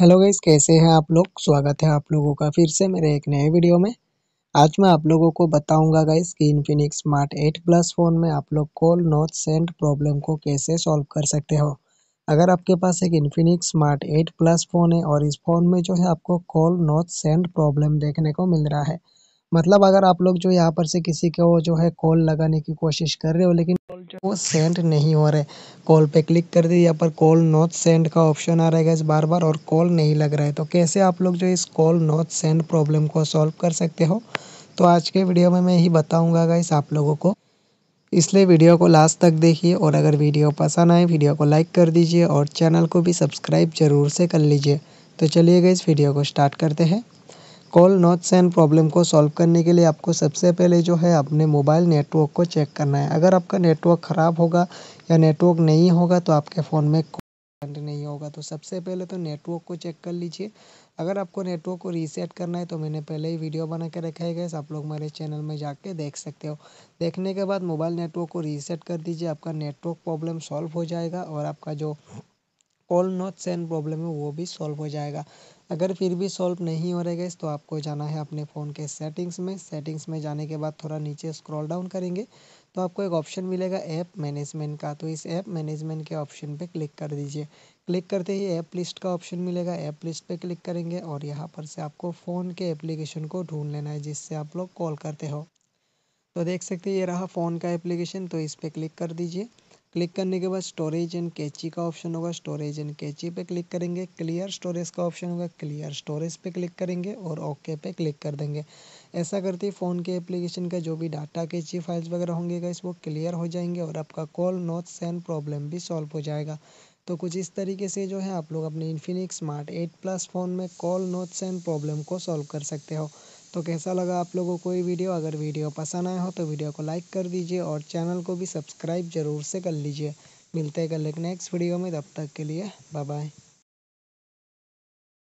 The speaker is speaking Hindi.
हेलो गाइज कैसे हैं आप लोग स्वागत है आप लोगों का फिर से मेरे एक नए वीडियो में आज मैं आप लोगों को बताऊंगा गाइज कि इन्फिनिक्स स्मार्ट 8 प्लस फ़ोन में आप लोग कॉल नोट सेंड प्रॉब्लम को कैसे सॉल्व कर सकते हो अगर आपके पास एक इन्फिनिक्स स्मार्ट 8 प्लस फ़ोन है और इस फ़ोन में जो है आपको कॉल नोट सेंड प्रॉब्लम देखने को मिल रहा है मतलब अगर आप लोग जो यहाँ पर से किसी को जो है कॉल लगाने की कोशिश कर रहे हो लेकिन जो वो सेंड नहीं हो रहे कॉल पे क्लिक कर दिए यहाँ पर कॉल नॉट सेंड का ऑप्शन आ रहा है इस बार बार और कॉल नहीं लग रहा है तो कैसे आप लोग जो इस कॉल नॉट सेंड प्रॉब्लम को सॉल्व कर सकते हो तो आज के वीडियो में मैं यही बताऊँगा इस आप लोगों को इसलिए वीडियो को लास्ट तक देखिए और अगर वीडियो पसंद आए वीडियो को लाइक कर दीजिए और चैनल को भी सब्सक्राइब जरूर से कर लीजिए तो चलिए गए इस वीडियो को स्टार्ट करते हैं कॉल नोट्स एंड प्रॉब्लम को सॉल्व करने के लिए आपको सबसे पहले जो है अपने मोबाइल नेटवर्क को चेक करना है अगर आपका नेटवर्क ख़राब होगा या नेटवर्क नहीं होगा तो आपके फ़ोन में नहीं होगा तो सबसे पहले तो नेटवर्क को चेक कर लीजिए अगर आपको नेटवर्क को रीसेट करना है तो मैंने पहले ही वीडियो बना के रखा है गए आप लोग मेरे चैनल में जा देख सकते हो देखने के बाद मोबाइल नेटवर्क को रीसेट कर दीजिए आपका नेटवर्क प्रॉब्लम सॉल्व हो जाएगा और आपका जो ऑल नॉट सेम प्रॉब्लम है वो भी सॉल्व हो जाएगा अगर फिर भी सॉल्व नहीं हो रहेगा तो आपको जाना है अपने फ़ोन के सेटिंग्स में सेटिंग्स में जाने के बाद थोड़ा नीचे स्क्रॉल डाउन करेंगे तो आपको एक ऑप्शन मिलेगा ऐप मैनेजमेंट का तो इस ऐप मैनेजमेंट के ऑप्शन पे क्लिक कर दीजिए क्लिक करते ही ऐप लिस्ट का ऑप्शन मिलेगा ऐप लिस्ट पे क्लिक करेंगे और यहाँ पर से आपको फ़ोन के एप्लीकेशन को ढूंढ लेना है जिससे आप लोग कॉल करते हो तो देख सकते हैं ये रहा फ़ोन का एप्लीकेशन तो इस पर क्लिक कर दीजिए क्लिक करने के बाद स्टोरेज एंड कैची का ऑप्शन होगा स्टोरेज एंड कैची पे क्लिक करेंगे क्लियर स्टोरेज का ऑप्शन होगा क्लियर स्टोरेज पे क्लिक करेंगे और ओके पे क्लिक कर देंगे ऐसा करते ही फ़ोन के एप्लीकेशन का जो भी डाटा कैची फाइल्स वगैरह होंगे गाइस वो क्लियर हो जाएंगे और आपका कॉल नोट सेंड प्रॉब्लम भी सॉल्व हो जाएगा तो कुछ इस तरीके से जो है आप लोग अपने Infinix smart eight plus phone में कॉल नोट्स एंड प्रॉब्लम को सॉल्व कर सकते हो तो कैसा लगा आप लोगों को ये वीडियो अगर वीडियो पसंद आया हो तो वीडियो को लाइक कर दीजिए और चैनल को भी सब्सक्राइब जरूर से कर लीजिए मिलते हैं कल एक नेक्स्ट वीडियो में तब तक के लिए बाय बाय